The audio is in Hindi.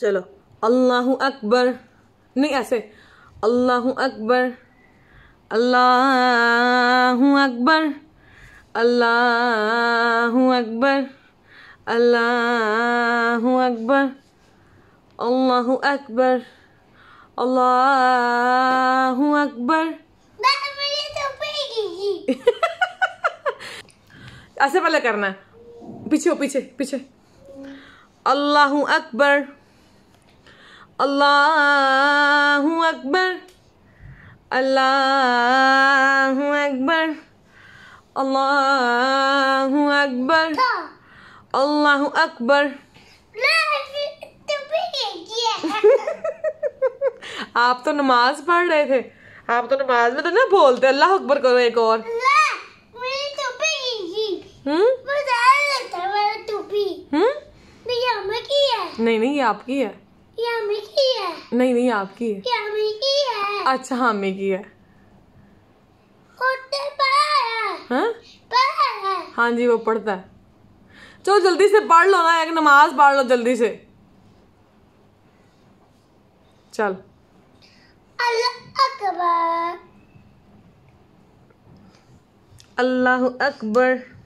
चलो अल्लाह अकबर नहीं ऐसे अल्लाह अकबर अल्लाह अकबर अल्लाह अकबर अल्लाह अकबर अल्लाह अकबर अल्लाह अकबर ऐसे पहले करना है पीछे हो पीछे पीछे अल्लाह अकबर अल्लाह अकबर अल्लाह अकबर अल्लाह अकबर अल्लाह अकबर आप तो नमाज पढ़ रहे थे आप तो नमाज में तो ना बोलते अल्लाह अकबर करो एक और हम्म, हम्म? नहीं नहीं ये आपकी है नहीं नहीं आपकी है अच्छा हाँ की हाँ? है हाँ जी वो पढ़ता है चलो जल्दी से पढ़ लो ना एक नमाज पढ़ लो जल्दी से चल अल्लाह अकबर अल्लाह अकबर